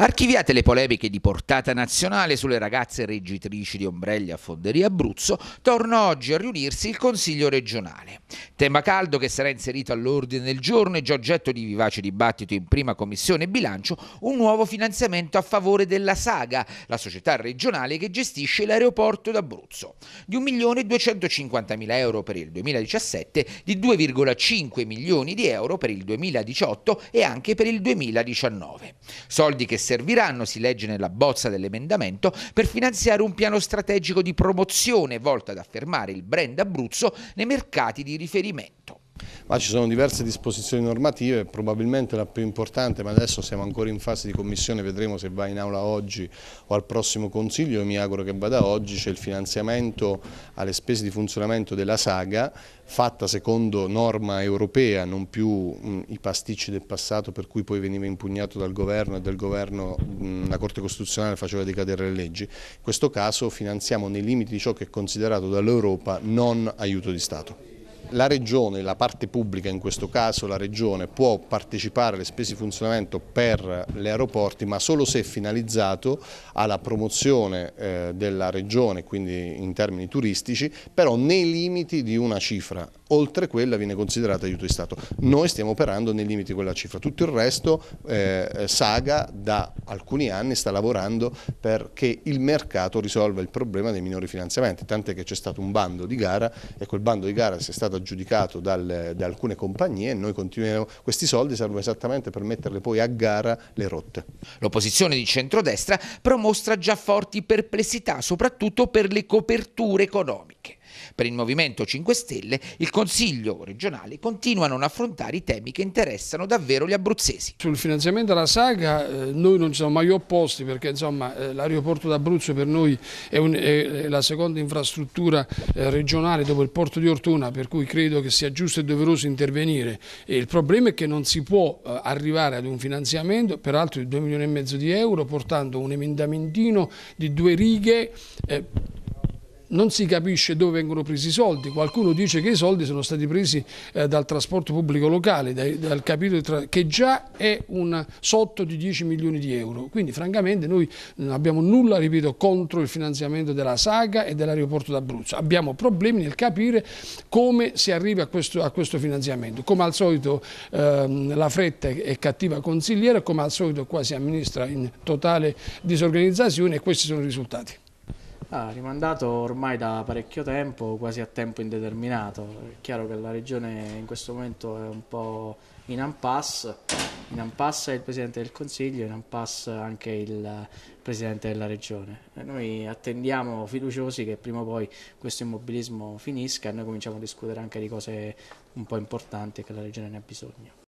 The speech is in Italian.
Archiviate le polemiche di portata nazionale sulle ragazze reggitrici di ombrelli a Fonderia Abruzzo, torna oggi a riunirsi il Consiglio regionale. Tema caldo che sarà inserito all'ordine del giorno e già oggetto di vivace dibattito in prima commissione bilancio, un nuovo finanziamento a favore della Saga, la società regionale che gestisce l'aeroporto d'Abruzzo, di 1.250.000 euro per il 2017, di 2,5 milioni di euro per il 2018 e anche per il 2019. Soldi che serviranno, si legge nella bozza dell'emendamento, per finanziare un piano strategico di promozione volto ad affermare il brand Abruzzo nei mercati di riferimento. Ma ci sono diverse disposizioni normative, probabilmente la più importante, ma adesso siamo ancora in fase di commissione, vedremo se va in aula oggi o al prossimo Consiglio, mi auguro che vada oggi, c'è il finanziamento alle spese di funzionamento della saga, fatta secondo norma europea, non più mh, i pasticci del passato per cui poi veniva impugnato dal governo e dal governo mh, la Corte Costituzionale faceva decadere le leggi. In questo caso finanziamo nei limiti di ciò che è considerato dall'Europa non aiuto di Stato. La Regione, la parte pubblica in questo caso, la Regione può partecipare alle spese di funzionamento per gli aeroporti ma solo se finalizzato alla promozione eh, della Regione, quindi in termini turistici, però nei limiti di una cifra oltre quella viene considerata aiuto di Stato. Noi stiamo operando nei limiti di quella cifra, tutto il resto eh, Saga da alcuni anni sta lavorando perché il mercato risolva il problema dei minori finanziamenti, tant'è che c'è stato un bando di gara e quel bando di gara si è stato aggiudicato dal, da alcune compagnie e noi continuiamo, questi soldi servono esattamente per metterle poi a gara le rotte. L'opposizione di centrodestra però mostra già forti perplessità, soprattutto per le coperture economiche. Per il Movimento 5 Stelle il Consiglio regionale continua a non affrontare i temi che interessano davvero gli abruzzesi. Sul finanziamento della saga eh, noi non ci siamo mai opposti perché eh, l'aeroporto d'Abruzzo per noi è, un, è, la seconda infrastruttura eh, regionale dopo il porto di Ortona per cui credo che sia giusto e doveroso intervenire. E il problema è che non si può arrivare ad un finanziamento peraltro di 2 milioni e mezzo di euro portando un emendamentino di due righe non si capisce dove vengono presi i soldi, qualcuno dice che i soldi sono stati presi eh, dal trasporto pubblico locale, dai, dal capitolo tra... che già è un sotto di 10 milioni di euro, quindi francamente noi non abbiamo nulla, ripeto, contro il finanziamento della saga e dell'aeroporto d'Abruzzo, abbiamo problemi nel capire come si arriva a questo, a questo finanziamento, come al solito ehm, la fretta è cattiva consigliera, come al solito qua si amministra in totale disorganizzazione e questi sono i risultati. Ah, rimandato ormai da parecchio tempo, quasi a tempo indeterminato. È chiaro che la regione in questo momento è un po' in impasse. In impasse è il Presidente del Consiglio, in impasse anche il Presidente della Regione. E noi attendiamo fiduciosi che prima o poi questo immobilismo finisca e noi cominciamo a discutere anche di cose un po' importanti e che la Regione ne ha bisogno.